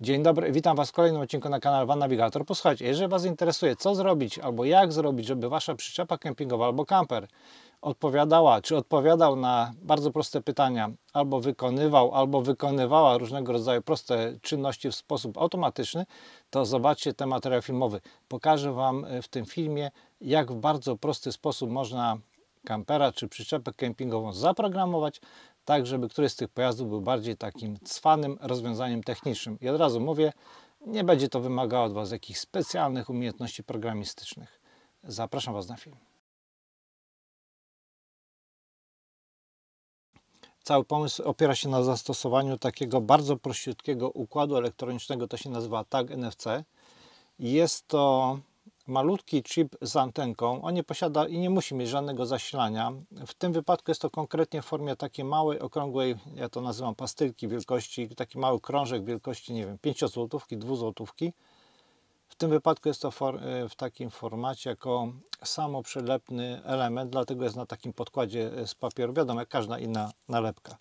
Dzień dobry, witam Was w kolejnym odcinku na kanale Van Navigator. Posłuchajcie, jeżeli Was interesuje, co zrobić albo jak zrobić, żeby Wasza przyczepa kempingowa albo kamper odpowiadała, czy odpowiadał na bardzo proste pytania, albo wykonywał, albo wykonywała różnego rodzaju proste czynności w sposób automatyczny, to zobaczcie ten materiał filmowy. Pokażę Wam e, w tym filmie, jak w bardzo prosty sposób można kampera czy przyczepę kempingową zaprogramować, tak żeby któryś z tych pojazdów był bardziej takim cwanym rozwiązaniem technicznym. I od razu mówię, nie będzie to wymagało od Was jakichś specjalnych umiejętności programistycznych. Zapraszam Was na film. Cały pomysł opiera się na zastosowaniu takiego bardzo prościutkiego układu elektronicznego, to się nazywa tag NFC. Jest to malutki chip z antenką. On nie posiada i nie musi mieć żadnego zasilania. W tym wypadku jest to konkretnie w formie takiej małej, okrągłej, ja to nazywam pastylki wielkości, taki mały krążek wielkości, nie wiem, 5 złotówki, 2 złotówki. W tym wypadku jest to e, w takim formacie jako samoprzylepny element, dlatego jest na takim podkładzie e, z papieru. Wiadomo, jak każda inna nalepka.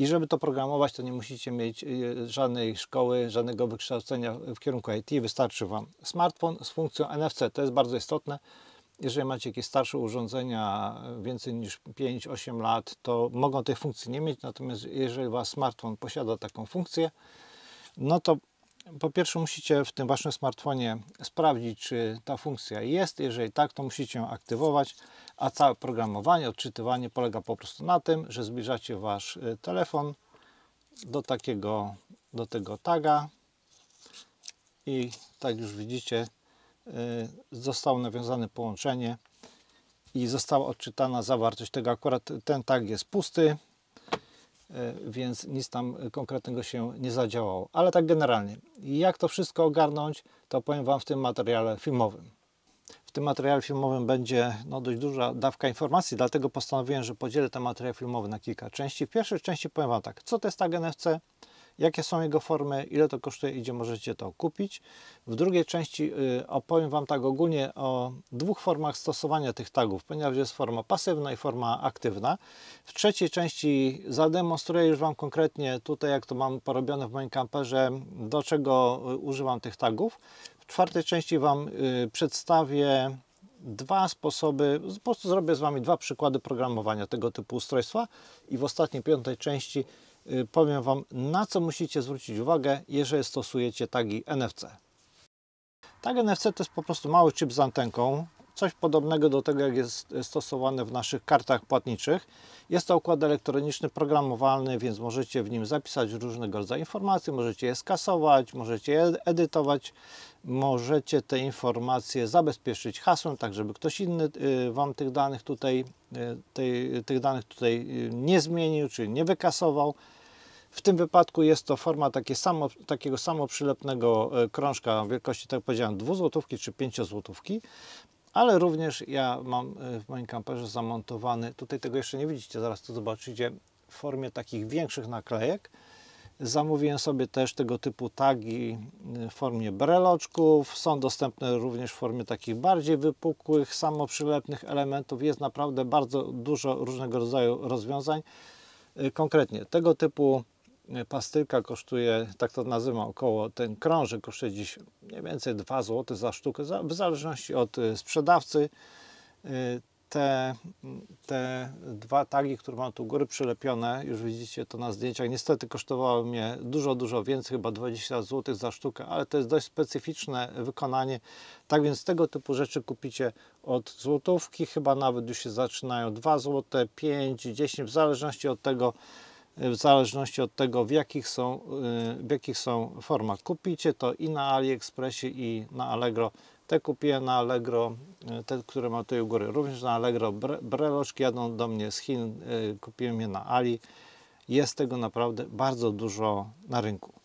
I żeby to programować, to nie musicie mieć y, żadnej szkoły, żadnego wykształcenia w kierunku IT. Wystarczy Wam smartfon z funkcją NFC. To jest bardzo istotne. Jeżeli macie jakieś starsze urządzenia, więcej niż 5-8 lat, to mogą tej funkcji nie mieć. Natomiast jeżeli Wasz smartfon posiada taką funkcję, no to po pierwsze musicie w tym waszym smartfonie sprawdzić, czy ta funkcja jest. Jeżeli tak, to musicie ją aktywować, a całe programowanie, odczytywanie polega po prostu na tym, że zbliżacie wasz y, telefon do takiego, do tego taga i tak już widzicie, y, zostało nawiązane połączenie i została odczytana zawartość tego. Akurat ten tag jest pusty, Y, więc nic tam konkretnego się nie zadziałało. Ale tak generalnie, jak to wszystko ogarnąć, to powiem Wam w tym materiale filmowym. W tym materiale filmowym będzie no, dość duża dawka informacji, dlatego postanowiłem, że podzielę ten materiał filmowy na kilka części. W pierwszej części powiem Wam tak, co to jest tag NFC, jakie są jego formy, ile to kosztuje i gdzie możecie to kupić. W drugiej części y, opowiem Wam tak ogólnie o dwóch formach stosowania tych tagów, ponieważ jest forma pasywna i forma aktywna. W trzeciej części zademonstruję już Wam konkretnie tutaj, jak to mam porobione w moim kamperze, do czego y, używam tych tagów. W czwartej części Wam y, przedstawię dwa sposoby, po prostu zrobię z Wami dwa przykłady programowania tego typu ustrojstwa i w ostatniej, piątej części Y, powiem Wam, na co musicie zwrócić uwagę, jeżeli stosujecie tagi NFC. Tag NFC to jest po prostu mały chip z antenką, coś podobnego do tego, jak jest stosowane w naszych kartach płatniczych. Jest to układ elektroniczny programowalny, więc możecie w nim zapisać różnego rodzaju informacje, możecie je skasować, możecie je edytować, możecie te informacje zabezpieczyć hasłem, tak żeby ktoś inny y, Wam tych danych tutaj, y, tej, tych danych tutaj nie zmienił, czy nie wykasował. W tym wypadku jest to forma takie samo, takiego samoprzylepnego e, krążka wielkości, tak powiedziałem, 2 złotówki czy 5 złotówki. Ale również ja mam e, w moim kamperze zamontowany, tutaj tego jeszcze nie widzicie, zaraz to zobaczycie, w formie takich większych naklejek. Zamówiłem sobie też tego typu tagi e, w formie breloczków. Są dostępne również w formie takich bardziej wypukłych, samoprzylepnych elementów. Jest naprawdę bardzo dużo różnego rodzaju rozwiązań. Konkretnie tego typu pastylka kosztuje, tak to nazywam, około, ten krążek kosztuje dziś mniej więcej 2 zł za sztukę, w zależności od y, sprzedawcy. Y, te, te dwa tagi, które mam tu góry przylepione, już widzicie to na zdjęciach, niestety kosztowały mnie dużo, dużo więcej, chyba 20 zł za sztukę, ale to jest dość specyficzne wykonanie. Tak więc tego typu rzeczy kupicie od złotówki, chyba nawet już się zaczynają 2 zł, 5, 10, w zależności od tego, w zależności od tego, w jakich są, y, w jakich są formach. Kupicie to i na AliExpressie, i na Allegro. Te kupiłem na Allegro, y, te, które mam tutaj u góry, również na Allegro. Bre breloczki jadą do mnie z Chin, y, kupiłem je na Ali. Jest tego naprawdę bardzo dużo na rynku.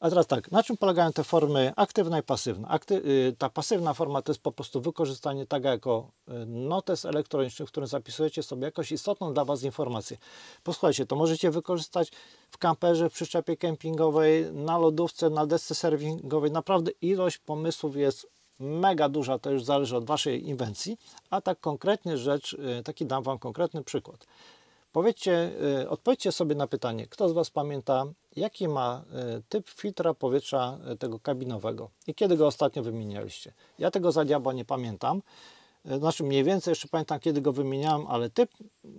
A teraz tak, na czym polegają te formy aktywna i pasywna? Akty y, ta pasywna forma to jest po prostu wykorzystanie taga jako y, notes elektroniczny, w którym zapisujecie sobie jakąś istotną dla Was informację. Posłuchajcie, to możecie wykorzystać w kamperze, w przyczepie kempingowej, na lodówce, na desce serwingowej. Naprawdę ilość pomysłów jest mega duża, to już zależy od Waszej inwencji. A tak konkretnie rzecz, y, taki dam Wam konkretny przykład. Powiedzcie, y, odpowiedzcie sobie na pytanie, kto z Was pamięta, jaki ma y, typ filtra powietrza y, tego kabinowego i kiedy go ostatnio wymienialiście. Ja tego za diabła nie pamiętam. Znaczy mniej więcej jeszcze pamiętam, kiedy go wymieniałem, ale typ,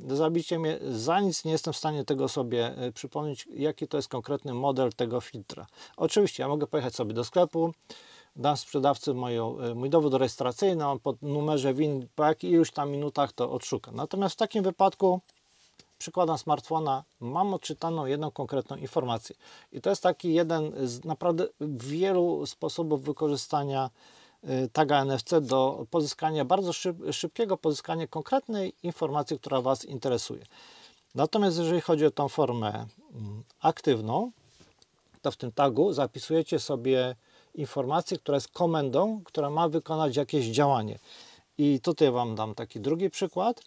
zabicie mnie, za nic nie jestem w stanie tego sobie przypomnieć, jaki to jest konkretny model tego filtra. Oczywiście, ja mogę pojechać sobie do sklepu, dam sprzedawcy moją, mój dowód rejestracyjny, on pod numerze WIN po jakichś tam minutach to odszuka. Natomiast w takim wypadku przykładam smartfona, mam odczytaną jedną konkretną informację. I to jest taki jeden z naprawdę wielu sposobów wykorzystania y, taga NFC do pozyskania bardzo szyb, szybkiego pozyskania konkretnej informacji, która Was interesuje. Natomiast jeżeli chodzi o tą formę mm, aktywną, to w tym tagu zapisujecie sobie informację, która jest komendą, która ma wykonać jakieś działanie. I tutaj Wam dam taki drugi przykład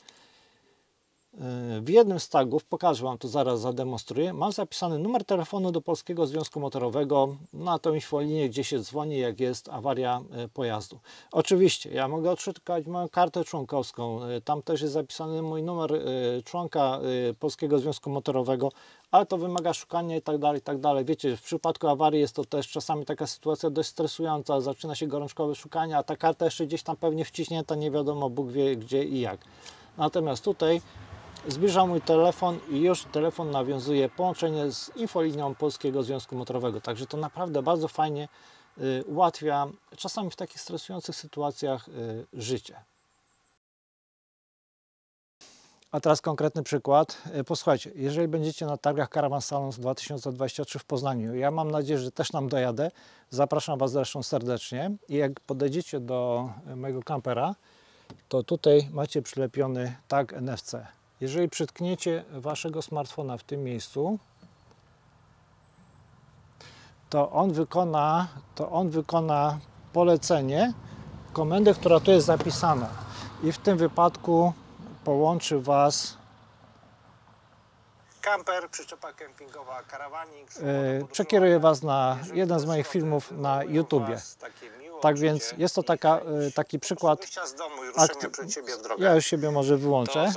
w jednym z tagów, pokażę Wam to zaraz, zademonstruję, mam zapisany numer telefonu do Polskiego Związku Motorowego na tą infolinię, gdzie się dzwoni, jak jest awaria e, pojazdu. Oczywiście, ja mogę odszukać moją kartę członkowską, e, tam też jest zapisany mój numer e, członka Polskiego Związku Motorowego, ale to wymaga szukania i tak dalej, i tak dalej. Wiecie, w przypadku awarii jest to też czasami taka sytuacja dość stresująca, zaczyna się gorączkowe szukanie, a ta karta jeszcze gdzieś tam pewnie wciśnięta, nie wiadomo Bóg wie gdzie i jak. Natomiast tutaj zbliża mój telefon i już telefon nawiązuje połączenie z infolinią Polskiego Związku Motorowego. Także to naprawdę bardzo fajnie y, ułatwia czasami w takich stresujących sytuacjach y, życie. A teraz konkretny przykład. Y, posłuchajcie, jeżeli będziecie na targach Caravan Salons 2023 w Poznaniu, ja mam nadzieję, że też nam dojadę. Zapraszam Was zresztą serdecznie. I jak podejdziecie do mojego kampera, to tutaj macie przylepiony tag NFC. Jeżeli przytkniecie waszego smartfona w tym miejscu, to on wykona, to on wykona polecenie, komendę, która tu jest zapisana. I w tym wypadku połączy was Camper, przyczepa kempingowa, karawanik. E, przekieruję Was na jeden z moich filmów na YouTubie. Tak więc jest to taka, y, taki przykład. Ja już siebie może wyłączę.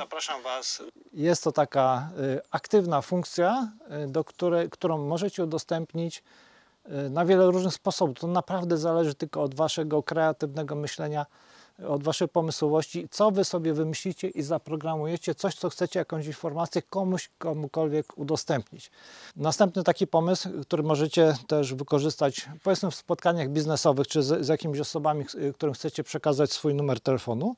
Jest to taka y, aktywna funkcja, y, do której, którą możecie udostępnić na wiele różnych sposobów. To naprawdę zależy tylko od waszego kreatywnego myślenia od Waszej pomysłowości, co Wy sobie wymyślicie i zaprogramujecie, coś, co chcecie, jakąś informację komuś, komukolwiek udostępnić. Następny taki pomysł, który możecie też wykorzystać, powiedzmy w spotkaniach biznesowych, czy z, z jakimiś osobami, którym chcecie przekazać swój numer telefonu,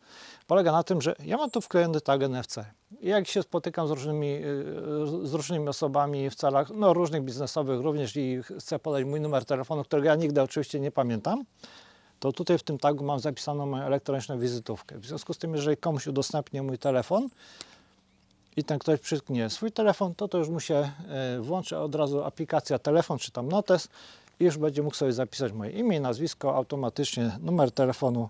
polega na tym, że ja mam tu wklejony tag NFC. jak się spotykam z różnymi, y, z różnymi osobami w celach no, różnych biznesowych również i chcę podać mój numer telefonu, którego ja nigdy oczywiście nie pamiętam, to tutaj w tym tagu mam zapisaną moją elektroniczną wizytówkę. W związku z tym, jeżeli komuś udostępnię mój telefon i ten ktoś przytknie swój telefon, to to już mu się e, włączy od razu aplikacja telefon czy tam notes i już będzie mógł sobie zapisać moje imię, nazwisko, automatycznie numer telefonu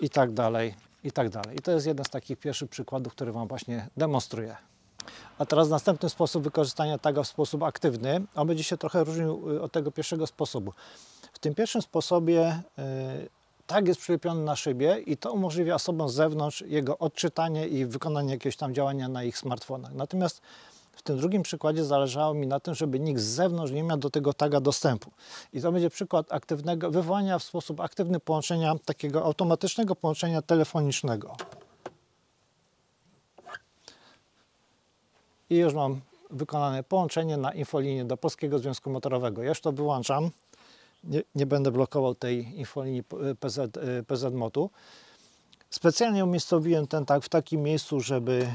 i tak dalej, i tak dalej. I to jest jeden z takich pierwszych przykładów, który Wam właśnie demonstruję. A teraz następny sposób wykorzystania taga w sposób aktywny, on będzie się trochę różnił e, od tego pierwszego sposobu. W tym pierwszym sposobie y, tag jest przylepiony na szybie i to umożliwia osobom z zewnątrz jego odczytanie i wykonanie jakiegoś tam działania na ich smartfonach. Natomiast w tym drugim przykładzie zależało mi na tym, żeby nikt z zewnątrz nie miał do tego taga dostępu. I to będzie przykład aktywnego wywołania w sposób aktywny połączenia, takiego automatycznego połączenia telefonicznego. I już mam wykonane połączenie na infolinię do Polskiego Związku Motorowego. Ja już to wyłączam nie, nie będę blokował tej infolinii PZ, y, y, PZMOT-u. Specjalnie umiejscowiłem ten tak w takim miejscu, żeby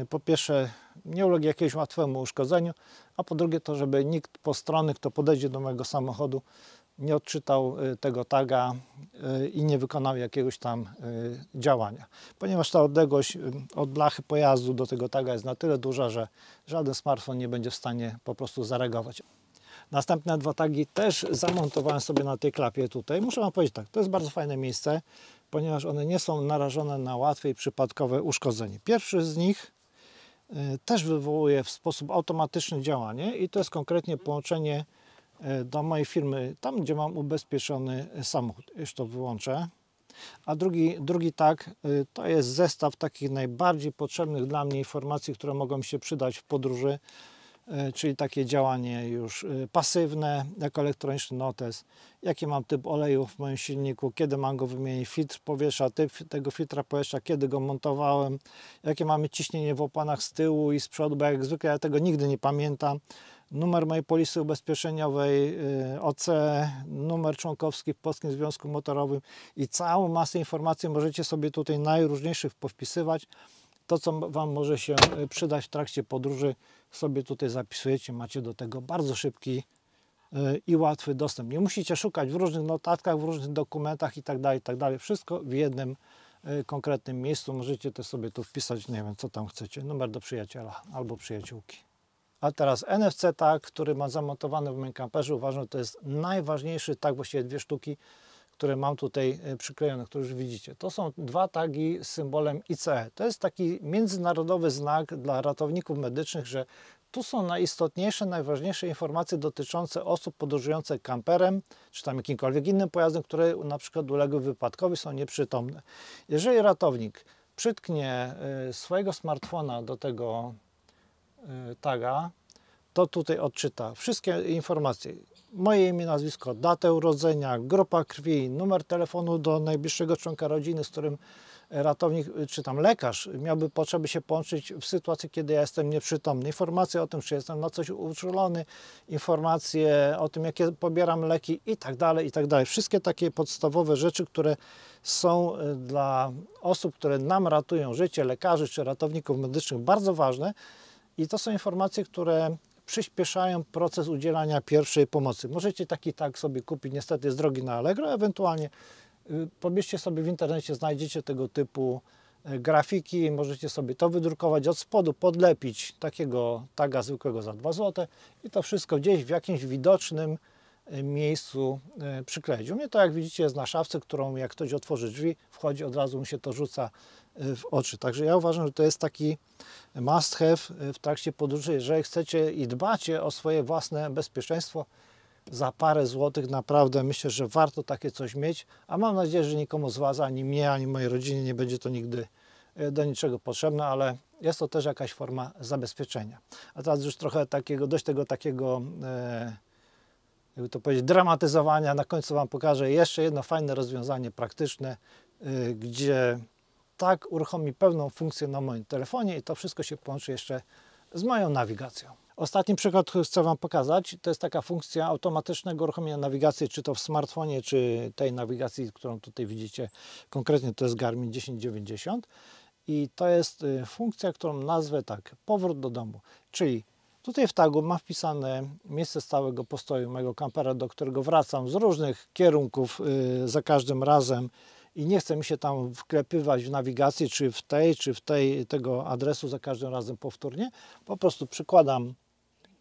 y, po pierwsze nie uległ jakiemuś łatwemu uszkodzeniu, a po drugie to, żeby nikt po strony, kto podejdzie do mojego samochodu, nie odczytał tego taga i nie wykonał jakiegoś tam działania. Ponieważ ta odległość od blachy pojazdu do tego taga jest na tyle duża, że żaden smartfon nie będzie w stanie po prostu zareagować. Następne dwa tagi też zamontowałem sobie na tej klapie tutaj. Muszę Wam powiedzieć tak, to jest bardzo fajne miejsce, ponieważ one nie są narażone na łatwe i przypadkowe uszkodzenie. Pierwszy z nich e, też wywołuje w sposób automatyczny działanie i to jest konkretnie połączenie e, do mojej firmy, tam gdzie mam ubezpieczony samochód. Już to wyłączę. A drugi, drugi tak, to jest zestaw takich najbardziej potrzebnych dla mnie informacji, które mogą mi się przydać w podróży E, czyli takie działanie już e, pasywne, jako elektroniczny notes, jaki mam typ oleju w moim silniku, kiedy mam go wymienić, filtr powietrza, typ tego filtra powietrza, kiedy go montowałem, jakie mamy ciśnienie w opanach z tyłu i z przodu, bo jak zwykle ja tego nigdy nie pamiętam. Numer mojej polisy ubezpieczeniowej e, OC, numer członkowski w Polskim Związku Motorowym i całą masę informacji możecie sobie tutaj najróżniejszych powpisywać. To, co Wam może się przydać w trakcie podróży, sobie tutaj zapisujecie, macie do tego bardzo szybki e, i łatwy dostęp. Nie musicie szukać w różnych notatkach, w różnych dokumentach itd., tak itd. Tak Wszystko w jednym e, konkretnym miejscu. Możecie to sobie tu wpisać, nie wiem, co tam chcecie, numer do przyjaciela albo przyjaciółki. A teraz NFC tag, który mam zamontowany w moim kamperze. Uważam, że to jest najważniejszy tak właściwie dwie sztuki, które mam tutaj e, przyklejone, które już widzicie. To są dwa tagi z symbolem ICE. To jest taki międzynarodowy znak dla ratowników medycznych, że tu są najistotniejsze, najważniejsze informacje dotyczące osób podróżujących kamperem, czy tam jakimkolwiek innym pojazdem, które na przykład uległy wypadkowi, są nieprzytomne. Jeżeli ratownik przytknie e, swojego smartfona do tego e, taga, to tutaj odczyta wszystkie informacje moje imię, nazwisko, datę urodzenia, grupa krwi, numer telefonu do najbliższego członka rodziny, z którym e, ratownik e, czy tam lekarz miałby potrzeby się połączyć w sytuacji, kiedy ja jestem nieprzytomny. Informacje o tym, czy jestem na coś uczulony, informacje o tym, jakie pobieram leki i tak dalej, i tak dalej. Wszystkie takie podstawowe rzeczy, które są e, dla osób, które nam ratują życie, lekarzy czy ratowników medycznych bardzo ważne i to są informacje, które przyspieszają proces udzielania pierwszej pomocy. Możecie taki tak sobie kupić, niestety jest drogi na Allegro, ewentualnie y, pobierzcie sobie w internecie, znajdziecie tego typu y, grafiki, możecie sobie to wydrukować od spodu, podlepić takiego taga zwykłego za 2 zł i to wszystko gdzieś w jakimś widocznym y, miejscu przykleić. U mnie to jak widzicie jest na szafce, którą jak ktoś otworzy drzwi, wchodzi od razu mu się to rzuca Y, w oczy. Także ja uważam, że to jest taki must have y, w trakcie podróży. Jeżeli chcecie i dbacie o swoje własne bezpieczeństwo, za parę złotych naprawdę myślę, że warto takie coś mieć, a mam nadzieję, że nikomu z Was, ani mnie, ani mojej rodzinie nie będzie to nigdy y, do niczego potrzebne, ale jest to też jakaś forma zabezpieczenia. A teraz już trochę takiego, dość tego takiego, e, jakby to powiedzieć, dramatyzowania. Na końcu Wam pokażę jeszcze jedno fajne rozwiązanie praktyczne, e, gdzie tak uruchomi pewną funkcję na moim telefonie i to wszystko się połączy jeszcze z moją nawigacją. Ostatni przykład, który chcę Wam pokazać, to jest taka funkcja automatycznego uruchomienia nawigacji, czy to w smartfonie, czy tej nawigacji, którą tutaj widzicie konkretnie, to jest Garmin 1090 i to jest y, funkcja, którą nazwę tak, powrót do domu, czyli Tutaj w tagu mam wpisane miejsce stałego postoju mojego kampera, do którego wracam z różnych kierunków yy, za każdym razem i nie chce mi się tam wklepywać w nawigacji, czy w tej, czy w tej tego adresu za każdym razem powtórnie. Po prostu przykładam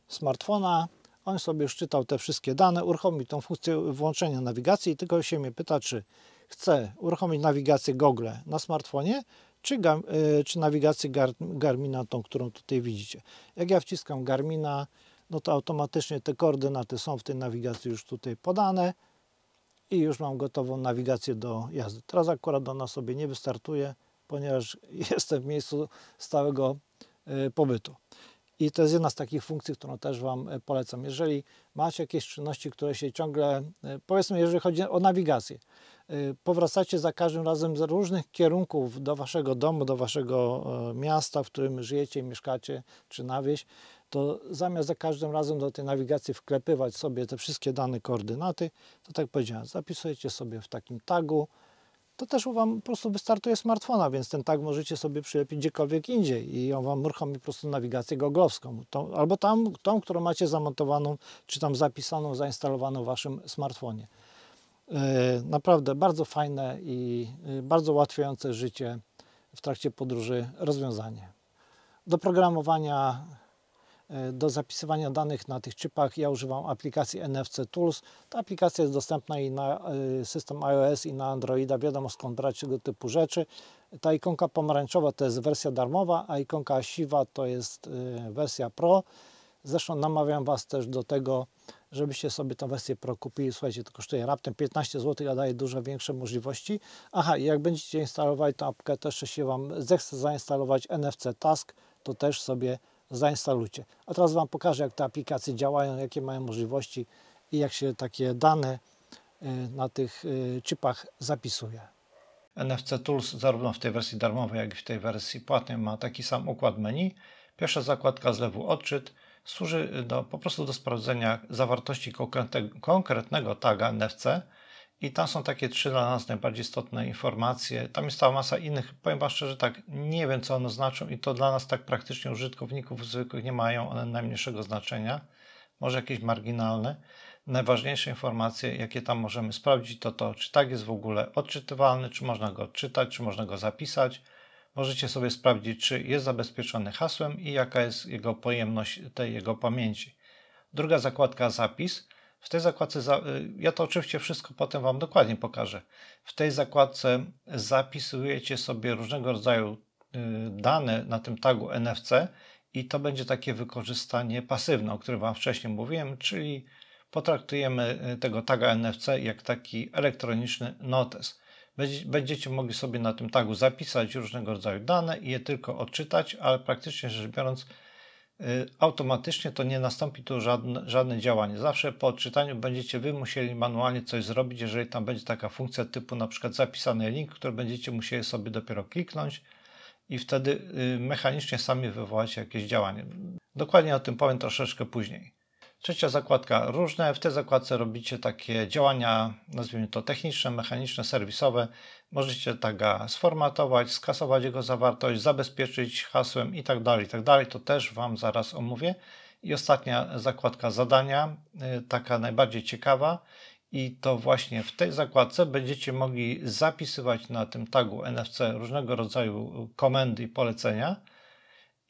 smartfona, on sobie szczytał te wszystkie dane, uruchomi tą funkcję włączenia nawigacji i tylko się mnie pyta, czy chce uruchomić nawigację Google na smartfonie, czy, e, czy nawigację Gar Garmina, tą, którą tutaj widzicie. Jak ja wciskam Garmina, no to automatycznie te koordynaty są w tej nawigacji już tutaj podane i już mam gotową nawigację do jazdy. Teraz akurat ona sobie nie wystartuje, ponieważ jestem w miejscu stałego e, pobytu. I to jest jedna z takich funkcji, którą też Wam e, polecam. Jeżeli macie jakieś czynności, które się ciągle, e, powiedzmy, jeżeli chodzi o nawigację, Y, powracacie za każdym razem z różnych kierunków do waszego domu, do waszego e, miasta, w którym żyjecie, mieszkacie, czy na wieś, to zamiast za każdym razem do tej nawigacji wklepywać sobie te wszystkie dane koordynaty, to tak powiedziałem, zapisujecie sobie w takim tagu, to też u Wam po prostu wystartuje smartfona, więc ten tag możecie sobie przylepić gdziekolwiek indziej i on Wam uruchomi po prostu nawigację goglowską, tą, albo tam, tą, którą macie zamontowaną, czy tam zapisaną, zainstalowaną w Waszym smartfonie. E, naprawdę bardzo fajne i e, bardzo ułatwiające życie w trakcie podróży rozwiązanie. Do programowania, e, do zapisywania danych na tych chipach ja używam aplikacji NFC Tools. Ta aplikacja jest dostępna i na system iOS i na Androida. Wiadomo skąd brać tego typu rzeczy. Ta ikonka pomarańczowa to jest wersja darmowa, a ikonka siwa to jest wersja Pro. Zresztą namawiam Was też do tego, żebyście sobie tę wersję Pro kupili. Słuchajcie, to kosztuje raptem 15 zł, a daje dużo większe możliwości. Aha, i jak będziecie instalowali tę apkę, też jeśli Wam zechce zainstalować NFC Task, to też sobie zainstalujcie. A teraz Wam pokażę, jak te aplikacje działają, jakie mają możliwości i jak się takie dane y, na tych y, chipach zapisuje. NFC Tools zarówno w tej wersji darmowej, jak i w tej wersji płatnej ma taki sam układ menu. Pierwsza zakładka z lewu odczyt, służy do, po prostu do sprawdzenia zawartości konkretnego, taga NFC i tam są takie trzy dla nas najbardziej istotne informacje. Tam jest cała masa innych. Powiem Wam szczerze, tak nie wiem, co one znaczą i to dla nas tak praktycznie użytkowników zwykłych nie mają one najmniejszego znaczenia. Może jakieś marginalne. Najważniejsze informacje, jakie tam możemy sprawdzić, to to, czy tag jest w ogóle odczytywalny, czy można go odczytać, czy można go zapisać, Możecie sobie sprawdzić, czy jest zabezpieczony hasłem i jaka jest jego pojemność tej jego pamięci. Druga zakładka zapis. W tej zakładce, y, ja to oczywiście wszystko potem Wam dokładnie pokażę. W tej zakładce zapisujecie sobie różnego rodzaju y, dane na tym tagu NFC i to będzie takie wykorzystanie pasywne, o którym Wam wcześniej mówiłem, czyli potraktujemy y, tego taga NFC jak taki elektroniczny notes. Będziecie mogli sobie na tym tagu zapisać różnego rodzaju dane i je tylko odczytać, ale praktycznie rzecz biorąc, y, automatycznie to nie nastąpi tu żadne, żadne działanie. Zawsze po odczytaniu będziecie Wy musieli manualnie coś zrobić, jeżeli tam będzie taka funkcja typu na przykład zapisany link, który będziecie musieli sobie dopiero kliknąć i wtedy y, mechanicznie sami wywołać jakieś działanie. Dokładnie o tym powiem troszeczkę później. Trzecia zakładka różne. W tej zakładce robicie takie działania, nazwijmy to techniczne, mechaniczne, serwisowe. Możecie taga sformatować, skasować jego zawartość, zabezpieczyć hasłem itd. Tak itd. Tak to też Wam zaraz omówię. I ostatnia zakładka zadania, y, taka najbardziej ciekawa. I to właśnie w tej zakładce będziecie mogli zapisywać na tym tagu NFC różnego rodzaju komendy i polecenia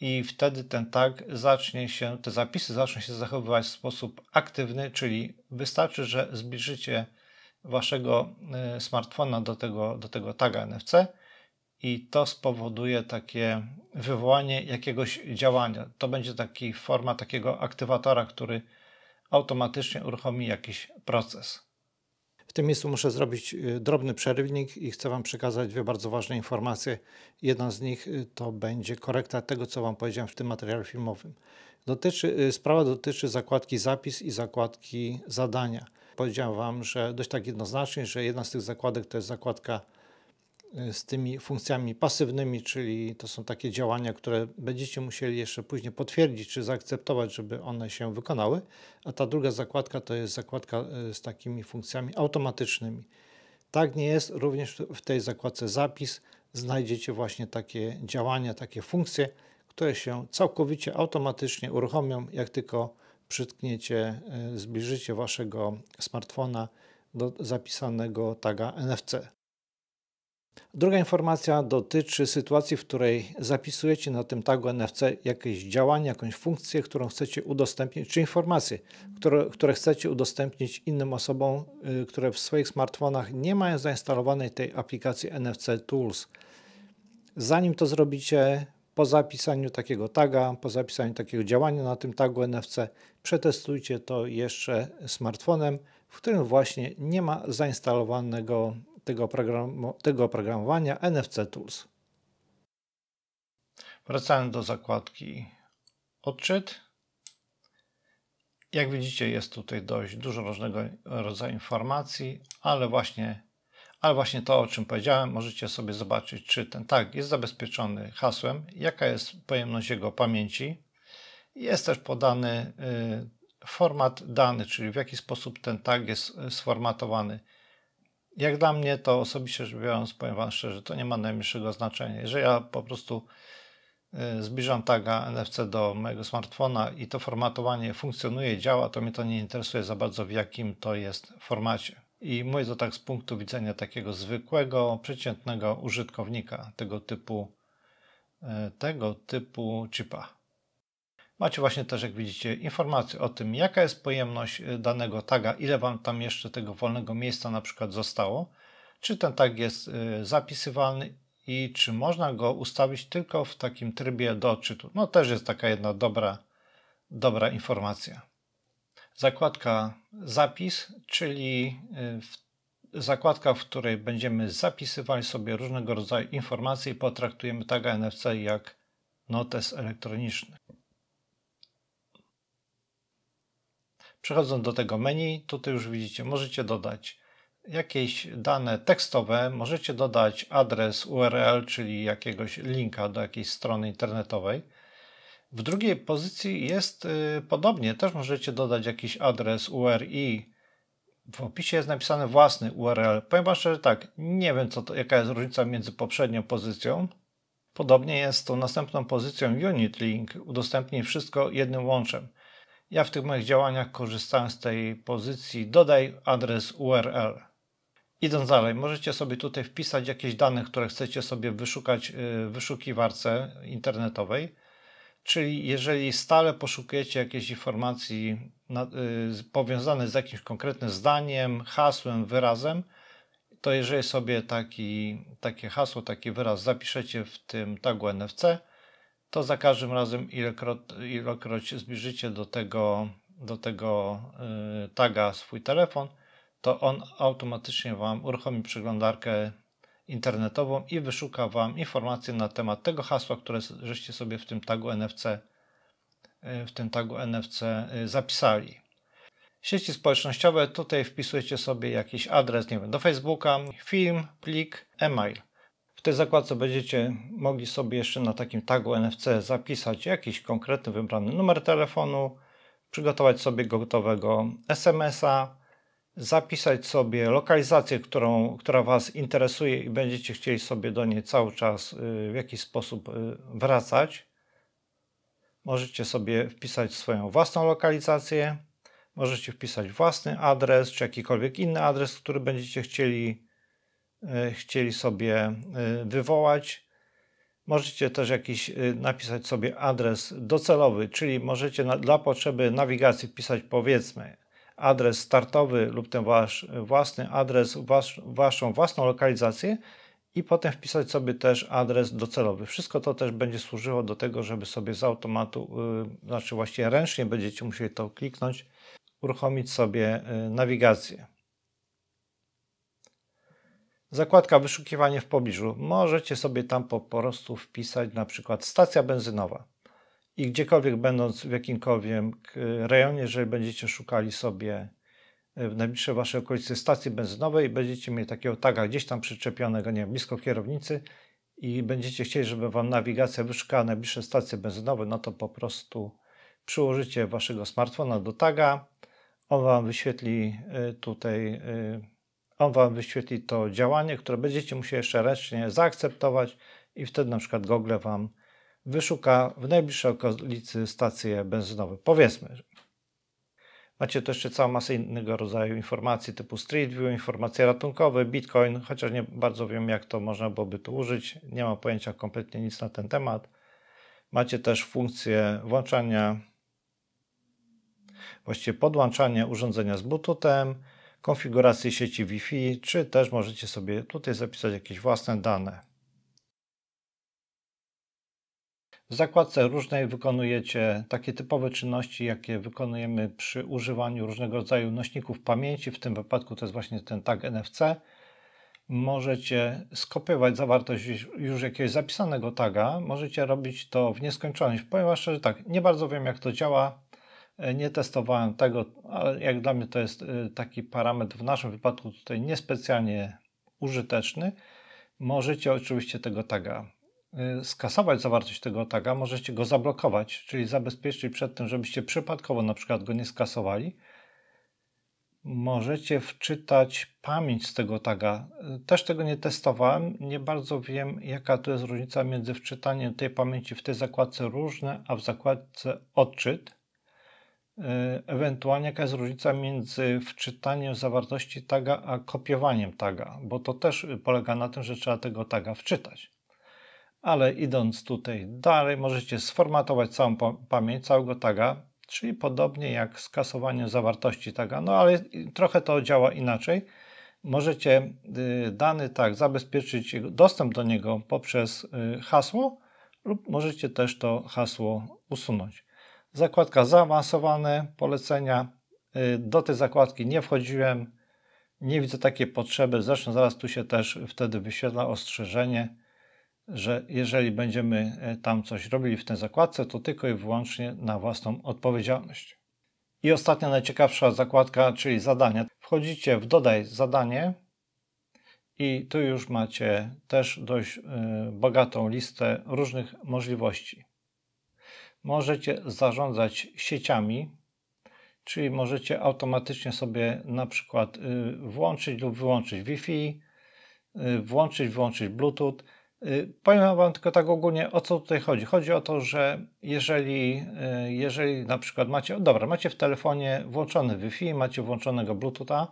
i wtedy ten tag zacznie się, te zapisy zaczną się zachowywać w sposób aktywny, czyli wystarczy, że zbliżycie waszego e, smartfona do tego, do tego taga NFC i to spowoduje takie wywołanie jakiegoś działania. To będzie taki forma takiego aktywatora, który automatycznie uruchomi jakiś proces. W tym miejscu muszę zrobić y, drobny przerywnik i chcę Wam przekazać dwie bardzo ważne informacje. Jedna z nich y, to będzie korekta tego, co Wam powiedziałem w tym materiale filmowym. Dotyczy, y, sprawa dotyczy zakładki zapis i zakładki zadania. Powiedziałem Wam, że dość tak jednoznacznie, że jedna z tych zakładek to jest zakładka Y, z tymi funkcjami pasywnymi, czyli to są takie działania, które będziecie musieli jeszcze później potwierdzić czy zaakceptować, żeby one się wykonały, a ta druga zakładka to jest zakładka y, z takimi funkcjami automatycznymi. Tak nie jest, również w tej zakładce zapis znajdziecie właśnie takie działania, takie funkcje, które się całkowicie automatycznie uruchomią, jak tylko przytkniecie, y, zbliżycie waszego smartfona do zapisanego taga NFC. Druga informacja dotyczy sytuacji, w której zapisujecie na tym tagu NFC jakieś działanie, jakąś funkcję, którą chcecie udostępnić, czy informacje, które, które chcecie udostępnić innym osobom, y, które w swoich smartfonach nie mają zainstalowanej tej aplikacji NFC Tools. Zanim to zrobicie, po zapisaniu takiego taga, po zapisaniu takiego działania na tym tagu NFC, przetestujcie to jeszcze smartfonem, w którym właśnie nie ma zainstalowanego tego, oprogramu, tego oprogramowania NFC Tools. Wracając do zakładki odczyt. Jak widzicie jest tutaj dość dużo różnego rodzaju informacji, ale właśnie, ale właśnie to o czym powiedziałem możecie sobie zobaczyć czy ten tag jest zabezpieczony hasłem, jaka jest pojemność jego pamięci. Jest też podany y, format dany, czyli w jaki sposób ten tag jest y, sformatowany jak dla mnie to osobiście rzecz biorąc, powiem Wam szczerze, to nie ma najmniejszego znaczenia. Jeżeli ja po prostu y, zbliżam taga NFC do mojego smartfona i to formatowanie funkcjonuje, działa, to mnie to nie interesuje za bardzo w jakim to jest formacie. I mówię to tak z punktu widzenia takiego zwykłego, przeciętnego użytkownika tego typu, y, tego typu chipa. Macie właśnie też, jak widzicie, informacje o tym, jaka jest pojemność y, danego taga, ile Wam tam jeszcze tego wolnego miejsca na przykład zostało, czy ten tag jest y, zapisywalny i czy można go ustawić tylko w takim trybie do odczytu. No też jest taka jedna dobra, dobra informacja. Zakładka zapis, czyli y, zakładka, w której będziemy zapisywali sobie różnego rodzaju informacje i potraktujemy taga NFC jak notes elektroniczny. Przechodząc do tego menu, tutaj już widzicie, możecie dodać jakieś dane tekstowe, możecie dodać adres URL, czyli jakiegoś linka do jakiejś strony internetowej. W drugiej pozycji jest y, podobnie, też możecie dodać jakiś adres URI. W opisie jest napisany własny URL. Powiem Wam szczerze tak, nie wiem co to, jaka jest różnica między poprzednią pozycją. Podobnie jest z tą następną pozycją Unit Link, udostępnij wszystko jednym łączem. Ja w tych moich działaniach korzystałem z tej pozycji dodaj adres URL. Idąc dalej, możecie sobie tutaj wpisać jakieś dane, które chcecie sobie wyszukać y, w wyszukiwarce internetowej. Czyli jeżeli stale poszukujecie jakiejś informacji y, powiązanej z jakimś konkretnym zdaniem, hasłem, wyrazem, to jeżeli sobie taki, takie hasło, taki wyraz zapiszecie w tym tagu NFC, to za każdym razem, ilekroć, ilekroć zbliżycie do tego, do tego y, taga swój telefon, to on automatycznie Wam uruchomi przeglądarkę internetową i wyszuka Wam informacje na temat tego hasła, które żeście sobie w tym tagu NFC, y, w tym tagu NFC y, zapisali. Sieci społecznościowe, tutaj wpisujecie sobie jakiś adres, nie wiem, do Facebooka, film, plik, e-mail tej zakładce będziecie mogli sobie jeszcze na takim tagu NFC zapisać jakiś konkretny wybrany numer telefonu, przygotować sobie gotowego SMS-a, zapisać sobie lokalizację, którą, która Was interesuje i będziecie chcieli sobie do niej cały czas y, w jakiś sposób y, wracać. Możecie sobie wpisać swoją własną lokalizację, możecie wpisać własny adres czy jakikolwiek inny adres, który będziecie chcieli E, chcieli sobie e, wywołać. Możecie też jakiś e, napisać sobie adres docelowy, czyli możecie na, dla potrzeby nawigacji wpisać powiedzmy adres startowy lub ten wasz własny adres, was, waszą własną lokalizację i potem wpisać sobie też adres docelowy. Wszystko to też będzie służyło do tego, żeby sobie z automatu, yy, znaczy właściwie ręcznie będziecie musieli to kliknąć, uruchomić sobie yy, nawigację zakładka wyszukiwanie w pobliżu. Możecie sobie tam po prostu wpisać na przykład stacja benzynowa i gdziekolwiek będąc w jakimkolwiek e, rejonie, jeżeli będziecie szukali sobie e, w najbliższej waszej okolicy stacji benzynowej, będziecie mieli takiego taga gdzieś tam przyczepionego, nie wiem, blisko kierownicy i będziecie chcieli, żeby wam nawigacja wyszukała najbliższe stacje benzynowe, no to po prostu przyłożycie waszego smartfona do taga, on wam wyświetli e, tutaj on Wam wyświetli to działanie, które będziecie musieli jeszcze ręcznie zaakceptować i wtedy na przykład Google Wam wyszuka w najbliższej okolicy stacje benzynowe. Powiedzmy. Macie tu jeszcze całą masę innego rodzaju informacji typu Street View, informacje ratunkowe, Bitcoin, chociaż nie bardzo wiem jak to można byłoby tu użyć. Nie mam pojęcia kompletnie nic na ten temat. Macie też funkcję włączania, właściwie podłączania urządzenia z Bluetoothem, konfiguracji sieci Wi-Fi, czy też możecie sobie tutaj zapisać jakieś własne dane. W zakładce różnej wykonujecie takie typowe czynności, jakie wykonujemy przy używaniu różnego rodzaju nośników pamięci, w tym wypadku to jest właśnie ten tag NFC. Możecie skopiować zawartość już jakiegoś zapisanego taga, możecie robić to w nieskończoność. Powiem szczerze tak, nie bardzo wiem jak to działa, E, nie testowałem tego, ale jak dla mnie to jest e, taki parametr w naszym wypadku tutaj niespecjalnie użyteczny. Możecie oczywiście tego taga e, skasować zawartość tego taga, możecie go zablokować, czyli zabezpieczyć przed tym, żebyście przypadkowo na przykład go nie skasowali. Możecie wczytać pamięć z tego taga. Też tego nie testowałem, nie bardzo wiem jaka tu jest różnica między wczytaniem tej pamięci w tej zakładce różne, a w zakładce odczyt. E, ewentualnie jaka jest różnica między wczytaniem zawartości taga a kopiowaniem taga, bo to też polega na tym, że trzeba tego taga wczytać. Ale idąc tutaj dalej, możecie sformatować całą pamięć, całego taga, czyli podobnie jak skasowanie zawartości taga, no ale trochę to działa inaczej. Możecie y, dany tag zabezpieczyć dostęp do niego poprzez y, hasło lub możecie też to hasło usunąć. Zakładka zaawansowane polecenia. Y, do tej zakładki nie wchodziłem. Nie widzę takiej potrzeby. Zresztą zaraz tu się też wtedy wyświetla ostrzeżenie, że jeżeli będziemy y, tam coś robili w tej zakładce, to tylko i wyłącznie na własną odpowiedzialność. I ostatnia, najciekawsza zakładka, czyli zadania. Wchodzicie w dodaj zadanie i tu już macie też dość y, bogatą listę różnych możliwości możecie zarządzać sieciami, czyli możecie automatycznie sobie na przykład y, włączyć lub wyłączyć Wi-Fi, y, włączyć, wyłączyć Bluetooth. Y, powiem Wam tylko tak ogólnie, o co tutaj chodzi. Chodzi o to, że jeżeli, jeżeli na przykład macie, dobra, macie w telefonie włączony Wi-Fi, macie włączonego Bluetootha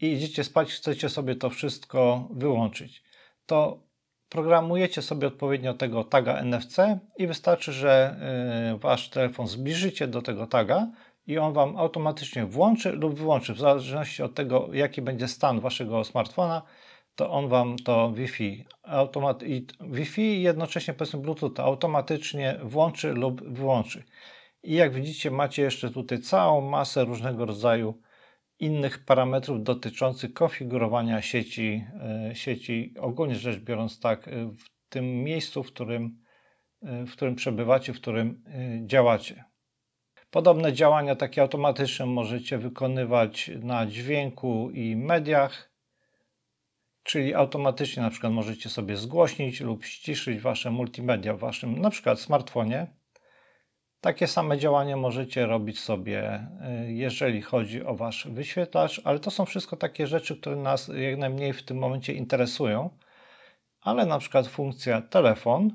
i idziecie spać, chcecie sobie to wszystko wyłączyć, to programujecie sobie odpowiednio tego taga NFC i wystarczy, że y, wasz telefon zbliżycie do tego taga i on wam automatycznie włączy lub wyłączy, w zależności od tego, jaki będzie stan waszego smartfona, to on wam to Wi-Fi, automat i Wi-Fi jednocześnie powiedzmy Bluetooth automatycznie włączy lub wyłączy. I jak widzicie, macie jeszcze tutaj całą masę różnego rodzaju innych parametrów dotyczących konfigurowania sieci, e, sieci ogólnie rzecz biorąc tak, e, w tym miejscu, w którym, e, w którym przebywacie, w którym działacie. Podobne działania, takie automatyczne, możecie wykonywać na dźwięku i mediach, czyli automatycznie na przykład możecie sobie zgłośnić lub ściszyć wasze multimedia w waszym na przykład smartfonie, takie same działania możecie robić sobie, e, jeżeli chodzi o wasz wyświetlacz, ale to są wszystko takie rzeczy, które nas jak najmniej w tym momencie interesują. Ale na przykład funkcja telefon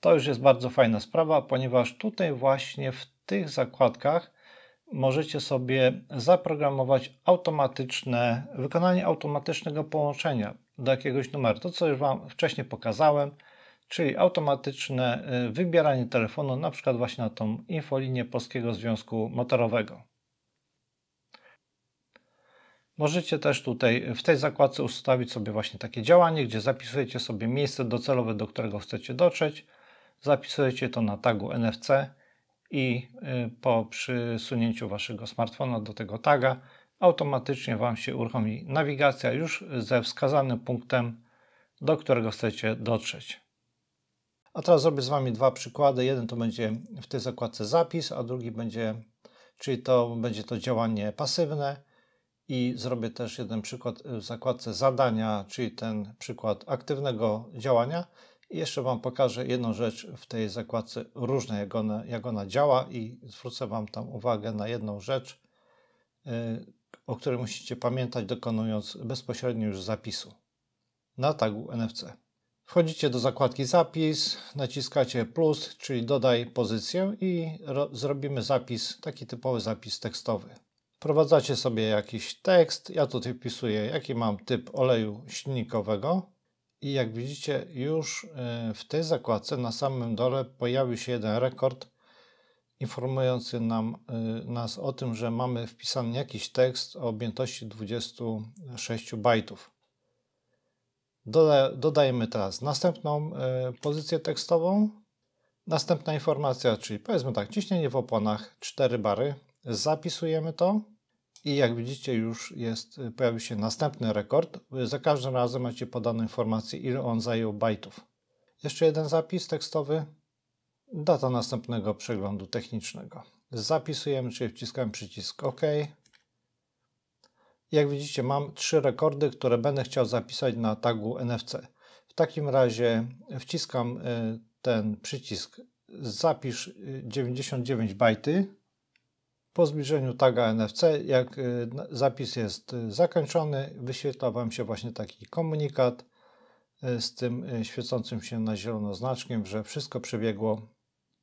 to już jest bardzo fajna sprawa, ponieważ tutaj właśnie w tych zakładkach możecie sobie zaprogramować automatyczne wykonanie automatycznego połączenia do jakiegoś numeru. To, co już Wam wcześniej pokazałem, czyli automatyczne y, wybieranie telefonu, na przykład właśnie na tą infolinię Polskiego Związku Motorowego. Możecie też tutaj y, w tej zakładce ustawić sobie właśnie takie działanie, gdzie zapisujecie sobie miejsce docelowe, do którego chcecie dotrzeć, zapisujecie to na tagu NFC i y, po przysunięciu waszego smartfona do tego taga automatycznie Wam się uruchomi nawigacja już ze wskazanym punktem, do którego chcecie dotrzeć. A teraz zrobię z Wami dwa przykłady. Jeden to będzie w tej zakładce zapis, a drugi będzie, czyli to będzie to działanie pasywne. I zrobię też jeden przykład w zakładce zadania, czyli ten przykład aktywnego działania. I jeszcze Wam pokażę jedną rzecz w tej zakładce różne, jak ona, jak ona działa i zwrócę Wam tam uwagę na jedną rzecz, yy, o której musicie pamiętać dokonując bezpośrednio już zapisu na tagu NFC. Wchodzicie do zakładki zapis, naciskacie plus, czyli dodaj pozycję i zrobimy zapis, taki typowy zapis tekstowy. Wprowadzacie sobie jakiś tekst, ja tutaj wpisuję jaki mam typ oleju silnikowego i jak widzicie już y, w tej zakładce na samym dole pojawił się jeden rekord informujący nam, y, nas o tym, że mamy wpisany jakiś tekst o objętości 26 bajtów. Doda dodajemy teraz następną e, pozycję tekstową. Następna informacja, czyli powiedzmy tak, ciśnienie w oponach 4 bary. Zapisujemy to i jak widzicie już jest, e, pojawił się następny rekord. Za każdym razem macie podane informacje, ile on zajął bajtów. Jeszcze jeden zapis tekstowy. Data następnego przeglądu technicznego. Zapisujemy, czyli wciskamy przycisk OK. Jak widzicie, mam trzy rekordy, które będę chciał zapisać na tagu NFC. W takim razie wciskam y, ten przycisk zapisz 99 y, bajty. Po zbliżeniu taga NFC, jak y, zapis jest zakończony, wyświetla Wam się właśnie taki komunikat z tym świecącym się na zielono znaczkiem, że wszystko przebiegło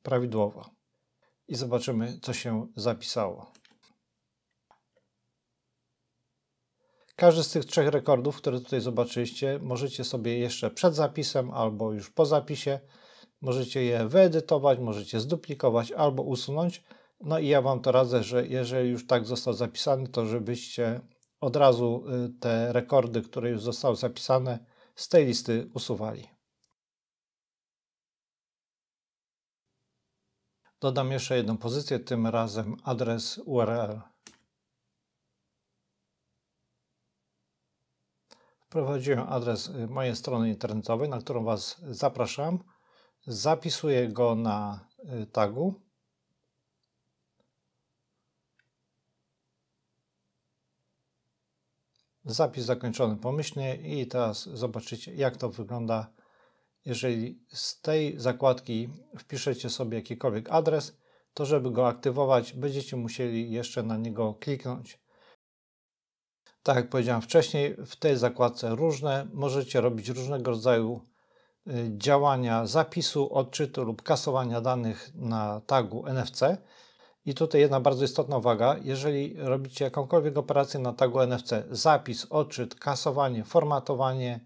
prawidłowo. I zobaczymy, co się zapisało. Każdy z tych trzech rekordów, które tutaj zobaczyliście, możecie sobie jeszcze przed zapisem albo już po zapisie, możecie je wyedytować, możecie zduplikować albo usunąć. No i ja Wam to radzę, że jeżeli już tak został zapisany, to żebyście od razu y, te rekordy, które już zostały zapisane, z tej listy usuwali. Dodam jeszcze jedną pozycję, tym razem adres URL. Prowadziłem adres y, mojej strony internetowej, na którą Was zapraszam. Zapisuję go na y, tagu. Zapis zakończony pomyślnie i teraz zobaczycie jak to wygląda. Jeżeli z tej zakładki wpiszecie sobie jakikolwiek adres, to żeby go aktywować będziecie musieli jeszcze na niego kliknąć. Tak jak powiedziałem wcześniej, w tej zakładce różne możecie robić różnego rodzaju y, działania zapisu, odczytu lub kasowania danych na tagu NFC. I tutaj jedna bardzo istotna uwaga, jeżeli robicie jakąkolwiek operację na tagu NFC, zapis, odczyt, kasowanie, formatowanie,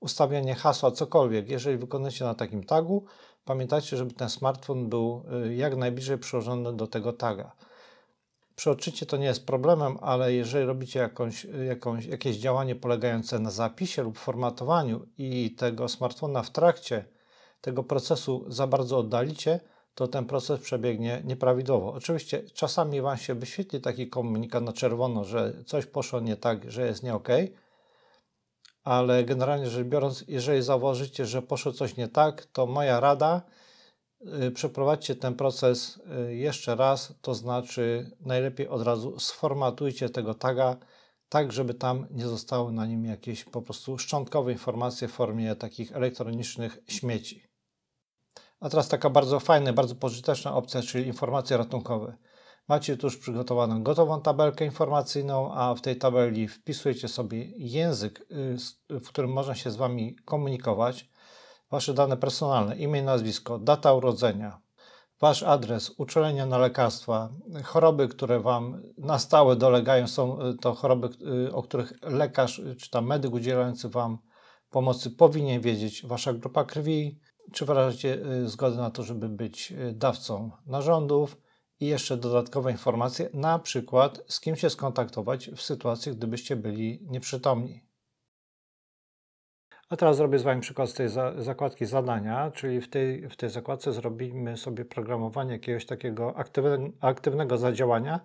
ustawianie hasła, cokolwiek, jeżeli wykonacie na takim tagu, pamiętajcie, żeby ten smartfon był y, jak najbliżej przyłożony do tego taga odczycie to nie jest problemem, ale jeżeli robicie jakąś, jakąś, jakieś działanie polegające na zapisie lub formatowaniu i tego smartfona w trakcie tego procesu za bardzo oddalicie, to ten proces przebiegnie nieprawidłowo. Oczywiście czasami Wam się wyświetli taki komunikat na czerwono, że coś poszło nie tak, że jest nie ok, ale generalnie rzecz biorąc, jeżeli zauważycie, że poszło coś nie tak, to moja rada, Y, przeprowadźcie ten proces y, jeszcze raz, to znaczy najlepiej od razu sformatujcie tego taga, tak żeby tam nie zostały na nim jakieś po prostu szczątkowe informacje w formie takich elektronicznych śmieci. A teraz taka bardzo fajna, bardzo pożyteczna opcja, czyli informacje ratunkowe. Macie tu już przygotowaną gotową tabelkę informacyjną, a w tej tabeli wpisujecie sobie język, y, w którym można się z Wami komunikować. Wasze dane personalne, imię, nazwisko, data urodzenia, Wasz adres, uczulenia na lekarstwa, choroby, które Wam na stałe dolegają, są y, to choroby, y, o których lekarz czy tam medyk udzielający Wam pomocy powinien wiedzieć. Wasza grupa krwi, czy wyrażacie y, zgodę na to, żeby być dawcą narządów i jeszcze dodatkowe informacje, na przykład z kim się skontaktować w sytuacji, gdybyście byli nieprzytomni. A teraz zrobię z Wami przykład z tej za, zakładki zadania, czyli w tej, w tej zakładce zrobimy sobie programowanie jakiegoś takiego aktywnego zadziałania,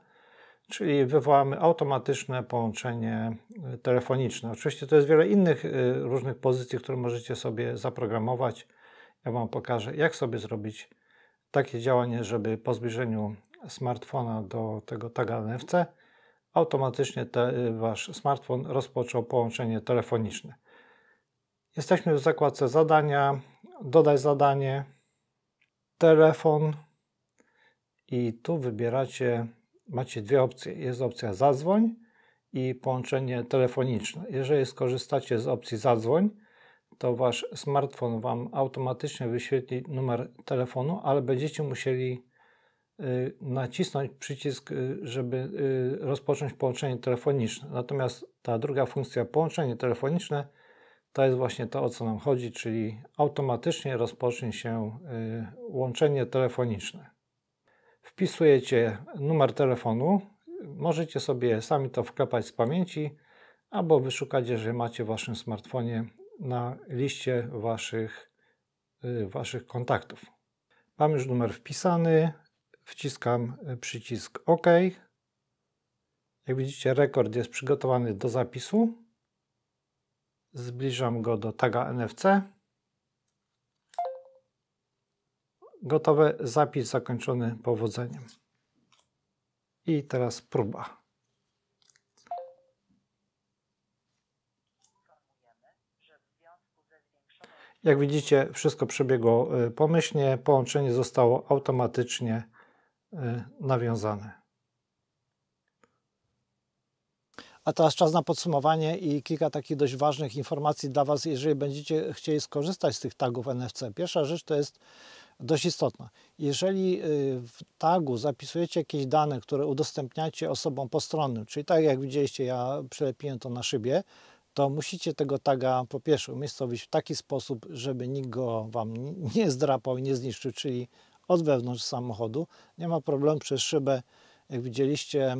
czyli wywołamy automatyczne połączenie e, telefoniczne. Oczywiście to jest wiele innych y, różnych pozycji, które możecie sobie zaprogramować. Ja Wam pokażę, jak sobie zrobić takie działanie, żeby po zbliżeniu smartfona do tego taga NFC automatycznie te, e, Wasz smartfon rozpoczął połączenie telefoniczne. Jesteśmy w zakładce zadania, dodaj zadanie, telefon i tu wybieracie, macie dwie opcje. Jest opcja zadzwoń i połączenie telefoniczne. Jeżeli skorzystacie z opcji zadzwoń, to wasz smartfon wam automatycznie wyświetli numer telefonu, ale będziecie musieli y, nacisnąć przycisk, y, żeby y, rozpocząć połączenie telefoniczne. Natomiast ta druga funkcja, połączenie telefoniczne, to jest właśnie to, o co nam chodzi, czyli automatycznie rozpocznie się y, łączenie telefoniczne. Wpisujecie numer telefonu, możecie sobie sami to wklepać z pamięci, albo wyszukać, jeżeli macie w waszym smartfonie na liście waszych, y, waszych kontaktów. Mam już numer wpisany, wciskam y, przycisk OK. Jak widzicie, rekord jest przygotowany do zapisu. Zbliżam go do taga NFC. Gotowy zapis zakończony powodzeniem. I teraz próba. Jak widzicie, wszystko przebiegło y, pomyślnie, połączenie zostało automatycznie y, nawiązane. A teraz czas na podsumowanie i kilka takich dość ważnych informacji dla Was, jeżeli będziecie chcieli skorzystać z tych tagów NFC. Pierwsza rzecz to jest dość istotna. Jeżeli y, w tagu zapisujecie jakieś dane, które udostępniacie osobom postronnym, czyli tak jak widzieliście, ja przylepiłem to na szybie, to musicie tego taga po pierwsze umiejscowić w taki sposób, żeby nikt go Wam nie zdrapał i nie zniszczył, czyli od wewnątrz samochodu. Nie ma problemu przez szybę jak widzieliście, e,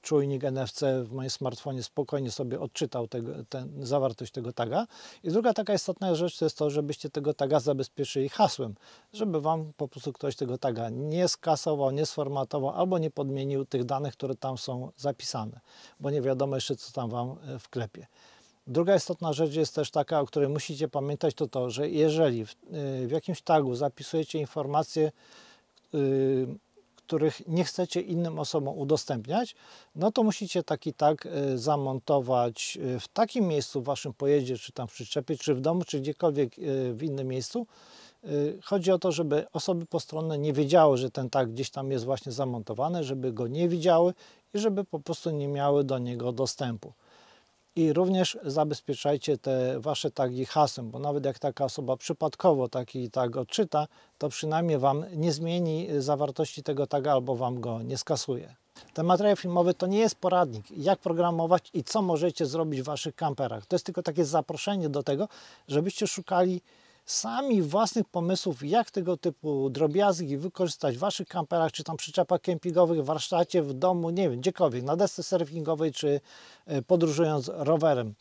czujnik NFC w moim smartfonie spokojnie sobie odczytał tego, ten, zawartość tego taga. I druga taka istotna rzecz to jest to, żebyście tego taga zabezpieczyli hasłem, żeby Wam po prostu ktoś tego taga nie skasował, nie sformatował albo nie podmienił tych danych, które tam są zapisane, bo nie wiadomo jeszcze, co tam Wam e, wklepie. Druga istotna rzecz jest też taka, o której musicie pamiętać, to to, że jeżeli w, e, w jakimś tagu zapisujecie informacje, yy, których nie chcecie innym osobom udostępniać, no to musicie taki tak e, zamontować e, w takim miejscu w waszym pojeździe, czy tam w przyczepie, czy w domu, czy gdziekolwiek e, w innym miejscu. Chodzi o to, żeby osoby postronne nie wiedziały, że ten tak gdzieś tam jest właśnie zamontowany, żeby go nie widziały i żeby po prostu nie miały do niego dostępu i również zabezpieczajcie te wasze tagi hasłem, bo nawet jak taka osoba przypadkowo taki tag odczyta, to przynajmniej wam nie zmieni zawartości tego taga albo wam go nie skasuje. Ten materiał filmowy to nie jest poradnik, jak programować i co możecie zrobić w waszych kamperach. To jest tylko takie zaproszenie do tego, żebyście szukali sami własnych pomysłów, jak tego typu drobiazgi wykorzystać w Waszych kamperach, czy tam przyczepach kempingowych, w warsztacie, w domu, nie wiem, gdziekolwiek, na desce surfingowej, czy e, podróżując rowerem.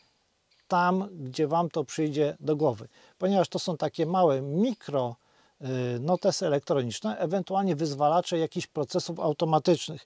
Tam, gdzie Wam to przyjdzie do głowy. Ponieważ to są takie małe mikro e, notesy elektroniczne, ewentualnie wyzwalacze jakichś procesów automatycznych.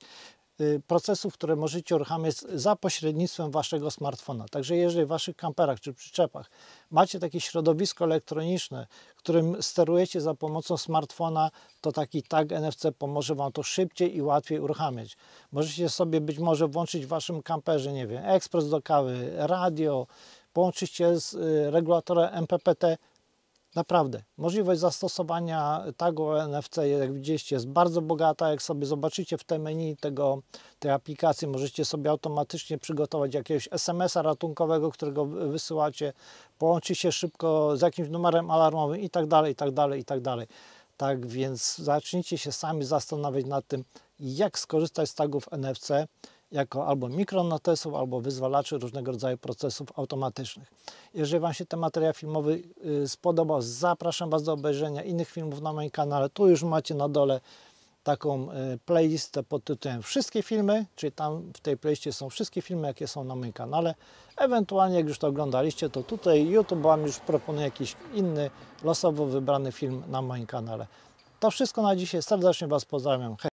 Y, procesów, które możecie uruchamiać za pośrednictwem waszego smartfona. Także jeżeli w waszych kamperach czy przyczepach macie takie środowisko elektroniczne, którym sterujecie za pomocą smartfona, to taki tag NFC pomoże wam to szybciej i łatwiej uruchamiać. Możecie sobie być może włączyć w waszym kamperze, nie wiem, ekspres do kawy, radio, połączyć się z y, regulatorem MPPT, Naprawdę, możliwość zastosowania tagu NFC, jak widzieliście, jest bardzo bogata. Jak sobie zobaczycie w te menu tego, tej aplikacji, możecie sobie automatycznie przygotować jakiegoś SMS-a ratunkowego, którego wysyłacie, połączy się szybko z jakimś numerem alarmowym i tak dalej, i tak dalej, i tak dalej. Tak więc zacznijcie się sami zastanawiać nad tym, jak skorzystać z tagów NFC jako albo mikronotesów, albo wyzwalaczy różnego rodzaju procesów automatycznych. Jeżeli Wam się ten materiał filmowy y, spodobał, zapraszam Was do obejrzenia innych filmów na moim kanale. Tu już macie na dole taką y, playlistę pod tytułem Wszystkie filmy, czyli tam w tej playlistie są wszystkie filmy, jakie są na moim kanale. Ewentualnie, jak już to oglądaliście, to tutaj YouTube Wam już proponuje jakiś inny, losowo wybrany film na moim kanale. To wszystko na dzisiaj. Serdecznie Was pozdrawiam. Hej.